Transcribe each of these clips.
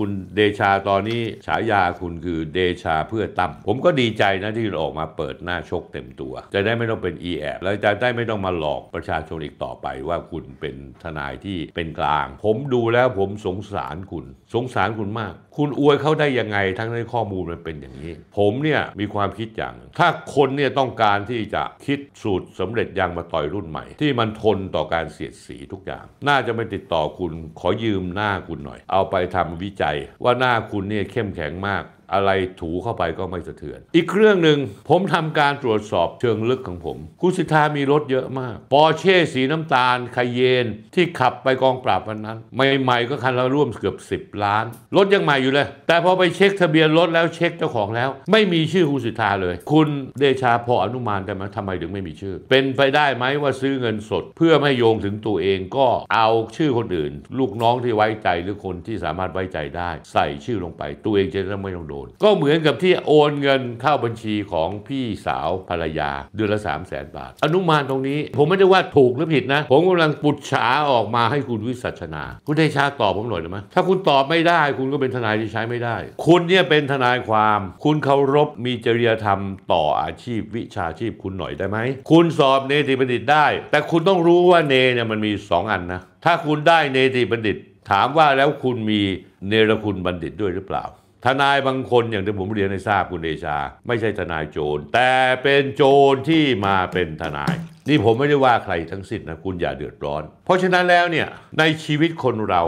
คุณเดชาตอนนี้ฉายาคุณคือเดชาเพื่อตั้มผมก็ดีใจนะที่ออกมาเปิดหน้าชกเต็มตัวจะได้ไม่ต้องเป็นอีแอบแล้วจะได้ไม่ต้องมาหลอกประชาชนอีกต่อไปว่าคุณเป็นทนายที่เป็นกลาง ผมดูแล้วผมสงสารคุณ สงสารคุณมาก คุณอวยเขาได้ยังไงทั้งในข้อมูลมันเป็นอย่างนี้ ผมเนี่ยมีความคิดอย่าง ถ้าคนเนี่ยต้องการที่จะคิดสูตรสำเร็จยางมาต่อยรุ่นใหม่ ที่มันทนต่อการเสียดสีทุกอย่าง น่าจะไปติดต่อคุณขอยืมหน้าคุณหน่อย เอาไปทำวิจัยใจว่าหน้าคุณเนี่ยเข้มแข็งมากอะไรถูเข้าไปก็ไม่สะเทือน อีกเรื่องหนึ่งผมทำการตรวจสอบเชิงลึกของผม คุณสิทธามีรถเยอะมากปอร์เช่สีน้ำตาลคายเยนที่ขับไปกองปราบวันนั้น ใหม่ๆก็คันละร่วมเกือบ 10 ล้าน รถยังใหม่อยู่เลย แต่พอไปเช็คทะเบียนรถแล้วเช็คเจ้าของแล้ว ไม่มีชื่อคุณสิทธาเลย คุณเดชาพออนุมานได้ไหมทำไมถึงไม่มีชื่อ เป็นไปได้ไหมว่าซื้อเงินสดเพื่อไม่โยงถึงตัวเองก็เอาชื่อคนอื่น ลูกน้องที่ไว้ใจหรือคนที่สามารถไว้ใจได้ ใส่ชื่อลงไปตัวเองจะไม่ต้องโดดนก็เหมือนกับที่โอนเงินเข้าบัญชีของพี่สาวภรรยาเดือนละ3 0 0แสนบาท อนุมานตรงนี้ ผมไม่ได้ว่าถูกหรือผิดนะ ผมกำลังปุดฉาออกมาให้คุณวิสัชนาคุณได้ชาตอบผมหน่อยได้ไหมถ้าคุณตอบไม่ได้ คุณก็เป็นทนายที่ใช้ไม่ได้ คุณเนี่ยเป็นทนายความ คุณเคารพมีจริยธรรม ต่ออาชีพวิชาชีพคุณหน่อยได้ไหมคุณสอบเนติบัณฑิตได้ แต่คุณต้องรู้ว่าเนเนี่ยมันมี2อันนะถ้าคุณได้เนติบัณฑิต ถามว่าแล้วคุณมีเนรคุณบัณฑิตด้วยหรือเปล่าทนายบางคนอย่างที่ผมเรียนให้ทราบคุณเดชา ไม่ใช่ทนายโจร แต่เป็นโจรที่มาเป็นทนาย นี่ผมไม่ได้ว่าใครทั้งสิ้นนะคุณอย่าเดือดร้อน เพราะฉะนั้นแล้วเนี่ยในชีวิตคนเรา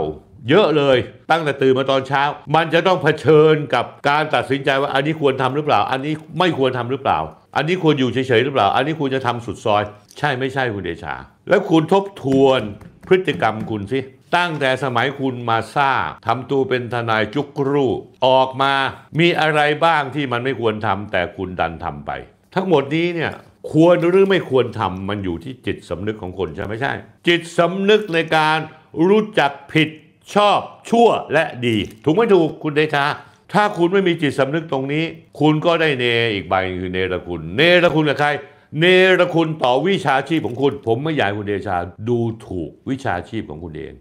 เยอะเลยตั้งแต่ตื่นมาตอนเช้า มันจะต้องเผชิญกับการตัดสินใจว่าอันนี้ควรทำหรือเปล่า อันนี้ไม่ควรทำหรือเปล่า อันนี้ควรอยู่เฉยๆหรือเปล่า อันนี้ควรจะทำสุดซอย ใช่ไม่ใช่คุณเดชา แล้ว คุณทบทวนพฤติกรรมคุณสิตั้งแต่สมัยคุณมาซาทำตัวเป็นทนายจุกรูออกมามีอะไรบ้างที่มันไม่ควรทำแต่คุณดันทำไป ทั้งหมดนี้เนี่ยควรหรือไม่ควรทำ มันอยู่ที่จิตสำนึกของคนใช่ไหมใช่ จิตสำนึกในการรู้จักผิดชอบชั่วและดี ถูกไม่ถูกคุณเดชาถ้าคุณไม่มีจิตสำนึกตรงนี้ คุณก็ได้เนอีกใบคือเนรคุณ เนรคุณกับใครเนรคุณต่อวิชาชีพของคุณ ผมไม่อยากคุณเดชาดูถูกวิชาชีพของคุณเอง